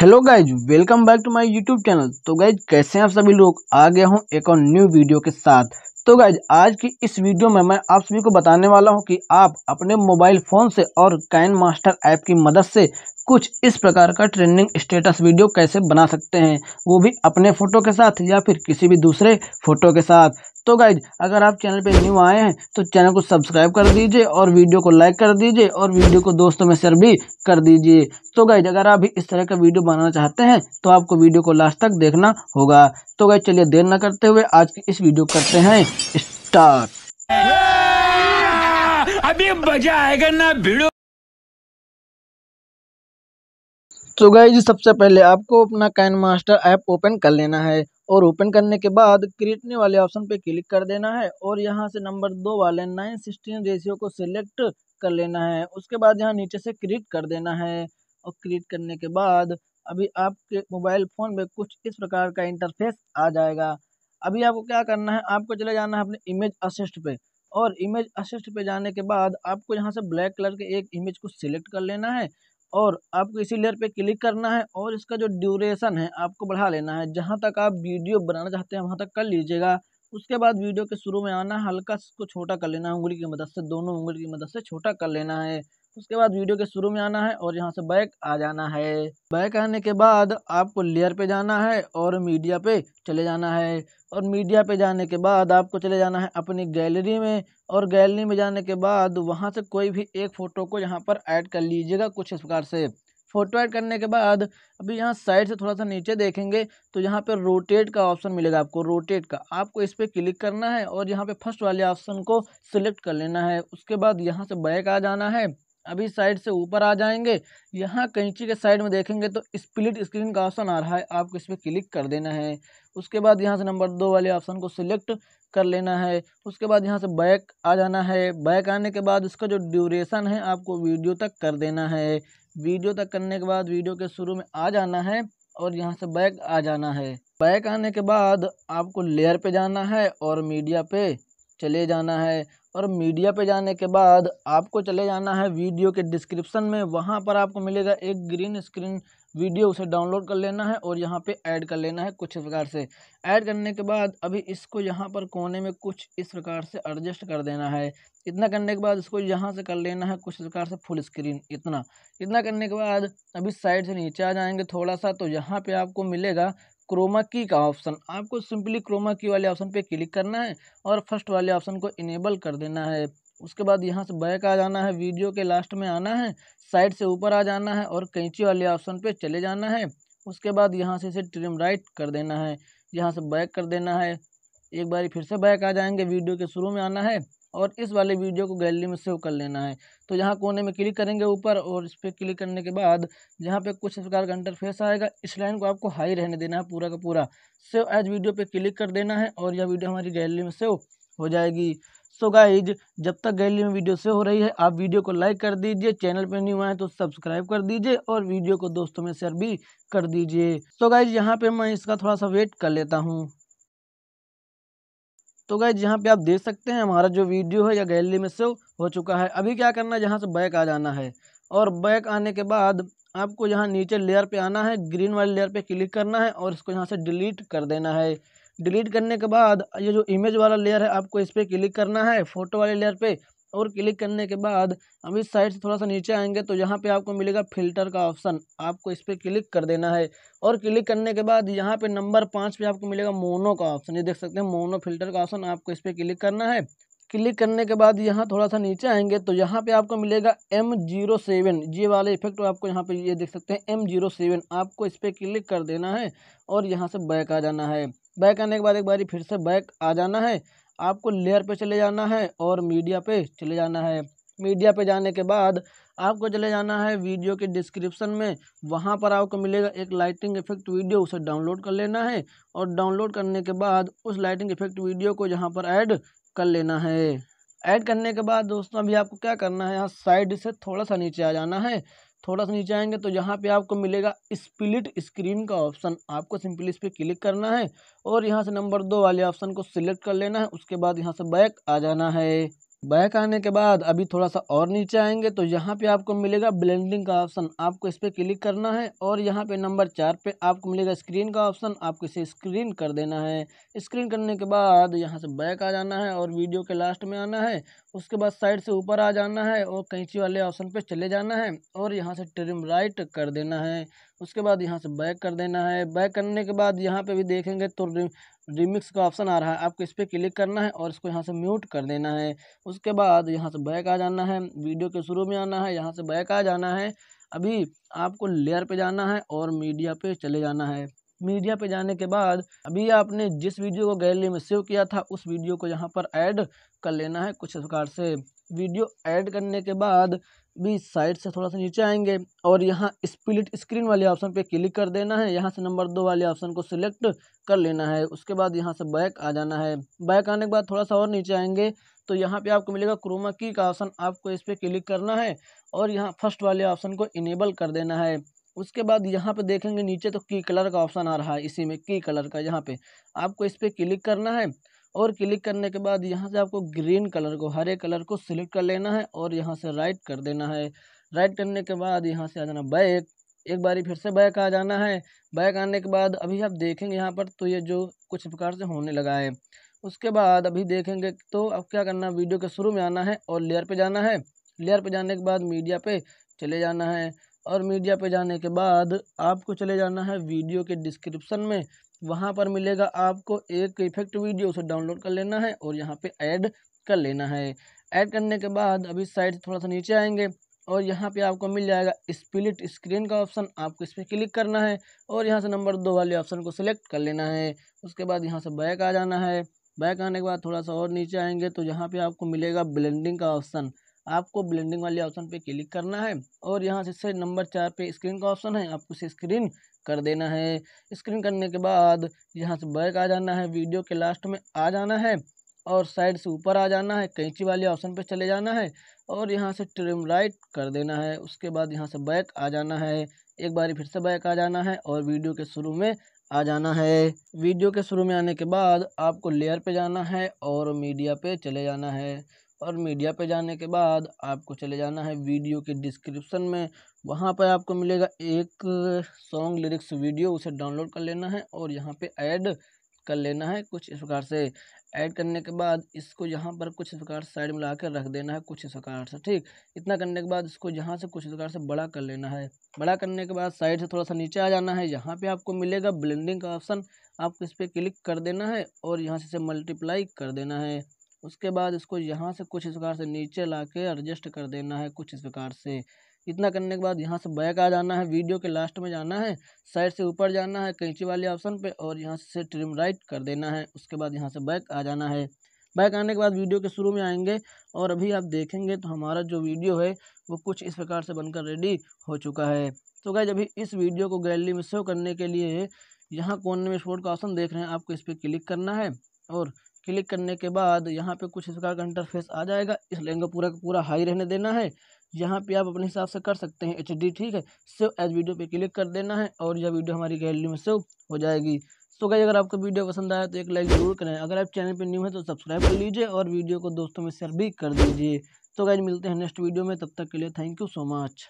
hello guys welcome back to my YouTube channel तो guys कैसे हैं आप सभी लोग आ गया हूँ एक और न्यू वीडियो के साथ तो गाइज आज की इस वीडियो में मैं आप सभी को बताने वाला हूं कि आप अपने मोबाइल फ़ोन से और कैन मास्टर ऐप की मदद से कुछ इस प्रकार का ट्रेंडिंग स्टेटस वीडियो कैसे बना सकते हैं वो भी अपने फ़ोटो के साथ या फिर किसी भी दूसरे फ़ोटो के साथ तो गाइज अगर आप चैनल पे न्यू आए हैं तो चैनल को सब्सक्राइब कर दीजिए और वीडियो को लाइक कर दीजिए और वीडियो को दोस्तों में शेयर भी कर दीजिए तो गाइज अगर आप भी इस तरह का वीडियो बनाना चाहते हैं तो आपको वीडियो को लास्ट तक देखना होगा तो गाइज चलिए देर न करते हुए आज की इस वीडियो करते हैं स्टार्ट अभी मजा आएगा ना भिड़ो तो गाइज सबसे पहले आपको अपना कैन मास्टर ऐप ओपन कर लेना है और ओपन करने के बाद क्रिएटने वाले ऑप्शन पे क्लिक कर देना है और यहाँ से नंबर दो वाले नाइन सिक्सटीन रेशियो को सिलेक्ट कर लेना है उसके बाद यहाँ नीचे से क्रिएट कर देना है और क्रिएट करने के बाद अभी आपके मोबाइल फ़ोन में कुछ इस प्रकार का इंटरफेस आ जाएगा अभी आपको क्या करना है आपको चले जाना है अपने इमेज असिस्ट पे और इमेज असिस्ट पे जाने के बाद आपको यहाँ से ब्लैक कलर के एक इमेज को सिलेक्ट कर लेना है और आपको इसी लेयर पे क्लिक करना है और इसका जो ड्यूरेशन है आपको बढ़ा लेना है जहाँ तक आप वीडियो बनाना चाहते हैं वहाँ तक कर लीजिएगा उसके बाद वीडियो के शुरू में आना हल्का इसको छोटा कर लेना है उंगली की मदद से दोनों उंगली की मदद से छोटा कर लेना है उसके बाद वीडियो के शुरू में आना है और यहाँ से बैक आ जाना है बैक आने के बाद आपको लेयर पे जाना है और मीडिया पे चले जाना है और मीडिया पे जाने के बाद आपको चले जाना है अपनी गैलरी में और गैलरी में जाने के बाद वहाँ से कोई भी एक फ़ोटो को यहाँ पर ऐड कर लीजिएगा कुछ इस प्रकार से फ़ोटो ऐड करने के बाद अभी यहाँ साइड से थोड़ा सा नीचे देखेंगे तो यहाँ पर रोटेट का ऑप्शन मिलेगा आपको रोटेट का आपको इस पर क्लिक करना है और यहाँ पे फर्स्ट वाले ऑप्शन को सिलेक्ट कर लेना है उसके बाद यहाँ से बैक आ जाना है अभी साइड से ऊपर आ जाएंगे यहाँ कैंची के साइड में देखेंगे तो स्प्लिट स्क्रीन का ऑप्शन आ रहा है आपको इस पर क्लिक कर देना है उसके बाद यहाँ से नंबर दो वाले ऑप्शन को सिलेक्ट कर लेना है उसके बाद यहाँ से बैक आ जाना है बैक आने के बाद इसका जो ड्यूरेशन है आपको वीडियो तक कर देना है वीडियो तक करने के बाद वीडियो के शुरू में आ जाना है और यहाँ से बैक आ जाना है बैक आने के बाद आपको लेयर पे जाना है और मीडिया पे चले जाना है और मीडिया पे जाने के बाद आपको चले जाना है वीडियो के डिस्क्रिप्शन में वहाँ पर आपको मिलेगा एक ग्रीन स्क्रीन वीडियो उसे डाउनलोड कर लेना है और यहाँ पे ऐड कर लेना है कुछ प्रकार से ऐड करने के बाद अभी इसको यहाँ पर कोने में कुछ इस प्रकार से एडजस्ट कर देना है इतना करने के बाद इसको यहाँ से कर लेना है कुछ प्रकार से फुल स्क्रीन इतना इतना करने के बाद अभी साइड से नीचे आ जाएंगे थोड़ा सा तो यहाँ पे आपको मिलेगा क्रोमा की का ऑप्शन आपको सिंपली क्रोमा की वाले ऑप्शन पे क्लिक करना है और फर्स्ट वाले ऑप्शन को इनेबल कर देना है उसके बाद यहाँ से बैक आ जाना है वीडियो के लास्ट में आना है साइड से ऊपर आ जाना है और कैंची वाले ऑप्शन पे चले जाना है उसके बाद यहाँ से इसे ट्रिम राइट कर देना है यहाँ से बैक कर देना है एक बार फिर से बैक आ जाएंगे वीडियो के शुरू में आना है और इस वाले वीडियो को गैलरी में सेव कर लेना है तो यहाँ कोने में क्लिक करेंगे ऊपर और इस पर क्लिक करने के बाद यहाँ पे कुछ इस प्रकार का इंटरफेस आएगा इस लाइन को आपको हाई रहने देना है पूरा का पूरा सेव एज वीडियो पे क्लिक कर देना है और यह वीडियो हमारी गैलरी में सेव हो जाएगी सो so गाइज जब तक गैलरी में वीडियो सेव हो रही है आप वीडियो को लाइक कर दीजिए चैनल पर न्यू आए तो सब्सक्राइब कर दीजिए और वीडियो को दोस्तों में शेयर भी कर दीजिए सो गाइज यहाँ पे मैं इसका थोड़ा सा वेट कर लेता हूँ तो गए यहाँ पे आप देख सकते हैं हमारा जो वीडियो है या गैलरी में सेव हो चुका है अभी क्या करना है यहाँ से बैक आ जाना है और बैक आने के बाद आपको यहाँ नीचे लेयर पे आना है ग्रीन वाले लेयर पे क्लिक करना है और इसको यहाँ से डिलीट कर देना है डिलीट करने के बाद ये जो इमेज वाला लेयर है आपको इस पर क्लिक करना है फोटो वाले लेयर पे और क्लिक करने के बाद हम इस साइड से थोड़ा सा नीचे आएंगे तो यहाँ पे आपको मिलेगा फिल्टर का ऑप्शन आपको इस पर क्लिक कर देना है और क्लिक करने के बाद यहाँ पे नंबर पाँच पे आपको मिलेगा मोनो का ऑप्शन ये देख सकते हैं मोनो फिल्टर का ऑप्शन आपको इस पर क्लिक करना है क्लिक करने के बाद यहाँ थोड़ा सा नीचे आएंगे तो यहाँ पे आपको मिलेगा एम जीरो सेवन ये वाले इफेक्ट आपको यहाँ पे ये यह देख सकते हैं एम जीरो सेवन आपको इस पर क्लिक कर देना है और यहाँ से बैक आ जाना है बैक आने के बाद एक बारी फिर से बैक आ जाना है आपको लेयर पे चले जाना है और मीडिया पे चले जाना है मीडिया पे जाने के बाद आपको चले जाना है वीडियो के डिस्क्रिप्शन में वहाँ पर आपको मिलेगा एक लाइटिंग इफेक्ट वीडियो उसे डाउनलोड कर लेना है और डाउनलोड करने के बाद उस लाइटिंग इफेक्ट वीडियो को यहाँ पर ऐड कर लेना है ऐड करने के बाद दोस्तों अभी आपको क्या करना है यहाँ साइड से थोड़ा सा नीचे आ जाना है थोड़ा सा नीचे आएंगे तो यहाँ पे आपको मिलेगा स्प्लिट स्क्रीन का ऑप्शन आपको सिंपली इस पर क्लिक करना है और यहाँ से नंबर दो वाले ऑप्शन को सिलेक्ट कर लेना है उसके बाद यहाँ से बैक आ जाना है बैक आने के बाद अभी थोड़ा सा और नीचे आएंगे तो यहाँ पे आपको मिलेगा ब्लेंडिंग का ऑप्शन आपको इस पर क्लिक करना है और यहाँ पे नंबर चार पे आपको मिलेगा स्क्रीन का ऑप्शन आपको इसे स्क्रीन कर देना है स्क्रीन करने के बाद यहाँ से बैक आ जाना है और वीडियो के लास्ट में आना है उसके बाद साइड से ऊपर आ जाना है और कैंची वाले ऑप्शन पर चले जाना है और यहाँ से ट्रिम राइट कर देना है उसके बाद यहाँ से बैक कर देना है बैक करने के बाद यहाँ पर भी देखेंगे तो रिमिक्स का ऑप्शन आ रहा है आपको इस पर क्लिक करना है और इसको यहाँ से म्यूट कर देना है उसके बाद यहाँ से बैक आ जाना है वीडियो के शुरू में आना है यहाँ से बैक आ जाना है अभी आपको लेयर पे जाना है और मीडिया पे चले जाना है मीडिया पे जाने के बाद अभी आपने जिस वीडियो को गैलरी में सेव किया था उस वीडियो को यहाँ पर ऐड कर लेना है कुछ प्रकार से वीडियो ऐड करने के बाद भी साइड से थोड़ा सा नीचे आएंगे और यहाँ स्प्लिट स्क्रीन वाले ऑप्शन पे क्लिक कर देना है यहाँ से नंबर दो वाले ऑप्शन को सिलेक्ट कर लेना है उसके बाद यहाँ से बैक आ जाना है बैक आने के बाद थोड़ा सा और नीचे आएंगे तो यहाँ पे आपको मिलेगा क्रोमा की का ऑप्शन आपको इस पर क्लिक करना है और यहाँ फर्स्ट वाले ऑप्शन को इनेबल कर देना है उसके बाद यहाँ पर देखेंगे नीचे तो की कलर का ऑप्शन आ रहा है इसी में की कलर का यहाँ पर आपको इस पर क्लिक करना है और क्लिक करने के बाद यहाँ से आपको ग्रीन कलर को हरे कलर को सिलेक्ट कर लेना है और यहाँ से राइट कर देना है राइट करने के बाद यहाँ से आ जाना बैक एक बारी फिर से बैक आ जाना है बैक आने के बाद अभी आप देखेंगे यहाँ पर तो ये जो कुछ प्रकार से होने लगा है उसके बाद अभी देखेंगे तो अब क्या करना है वीडियो के शुरू में आना है और लेयर पर जाना है लेयर पर जाने के बाद मीडिया पर चले जाना है और मीडिया पर जाने के बाद आपको चले जाना है वीडियो के डिस्क्रिप्शन में वहाँ पर मिलेगा आपको एक इफेक्ट वीडियो उसे डाउनलोड कर लेना है और यहाँ पे ऐड कर लेना है ऐड करने के बाद अभी साइड थोड़ा सा नीचे आएंगे और यहाँ पे आपको मिल जाएगा स्प्लिट स्क्रीन का ऑप्शन आपको इस पर क्लिक करना है और यहाँ से नंबर दो वाले ऑप्शन को सिलेक्ट कर लेना है उसके बाद यहाँ से बैक आ जाना है बैक आने के बाद थोड़ा सा और नीचे आएंगे तो यहाँ पे आपको मिलेगा ब्लेंडिंग का ऑप्शन आपको ब्लेंडिंग वाले ऑप्शन पे क्लिक करना है और यहाँ से नंबर चार पे स्क्रीन का ऑप्शन है आपको इसे स्क्रीन कर देना है स्क्रीन करने के बाद यहाँ से बैक आ जाना है वीडियो के लास्ट में आ जाना है और साइड से ऊपर आ जाना है कैंची वाले ऑप्शन पे चले जाना है और यहाँ से ट्रिम राइट कर देना है उसके बाद यहाँ से बैक आ जाना है एक बार फिर से बैक आ जाना है और वीडियो के शुरू में आ जाना है वीडियो के शुरू में आने के बाद आपको लेयर पे जाना है और मीडिया पे चले जाना है और मीडिया पे जाने के बाद आपको चले जाना है वीडियो के डिस्क्रिप्शन में वहाँ पर आपको मिलेगा एक सॉन्ग लिरिक्स वीडियो उसे डाउनलोड कर लेना है और यहाँ पे ऐड कर लेना है कुछ इस प्रकार से ऐड करने के बाद इसको यहाँ पर कुछ इस प्रकार साइड में ला रख देना है कुछ इस प्रकार से ठीक इतना करने के बाद इसको यहाँ से कुछ इस प्रकार से बड़ा कर लेना है बड़ा करने के बाद साइड से थोड़ा सा नीचे आ जाना है यहाँ पे आपको मिलेगा ब्लेंडिंग का ऑप्शन आपको इस पर क्लिक कर देना है और यहाँ से इसे मल्टीप्लाई कर देना है उसके बाद इसको यहाँ से कुछ इस प्रकार से नीचे ला के एडजस्ट कर देना है कुछ इस प्रकार से इतना करने के बाद यहाँ से बैक आ जाना है वीडियो के लास्ट में जाना है साइड से ऊपर जाना है कैंची वाले ऑप्शन पे और यहाँ से ट्रिम राइट कर देना है उसके बाद यहाँ से बैक आ जाना है बैक आने के बाद वीडियो के शुरू में आएंगे और अभी आप देखेंगे तो हमारा जो वीडियो है वो कुछ इस प्रकार से बनकर रेडी हो चुका है तो गाइज अभी इस वीडियो को गैलरी में सेव करने के लिए यहाँ कोने में स्पोर्ट का ऑप्शन देख रहे हैं आपको इस पर क्लिक करना है और क्लिक करने के बाद यहाँ पे कुछ इस प्रकार का इंटरफेस आ जाएगा इस लाइन को पूरा का पूरा हाई रहने देना है यहाँ पे आप अपने हिसाब से कर सकते हैं एच ठीक है सेव एज वीडियो पे क्लिक कर देना है और यह वीडियो हमारी गैलरी में सेव हो जाएगी सो गई अगर आपको वीडियो पसंद आया तो एक लाइक जरूर करें अगर आप चैनल पर न्यू है तो सब्सक्राइब कर लीजिए और वीडियो को दोस्तों में शेयर भी कर दीजिए तो गाइज मिलते हैं नेक्स्ट वीडियो में तब तक के लिए थैंक यू सो मच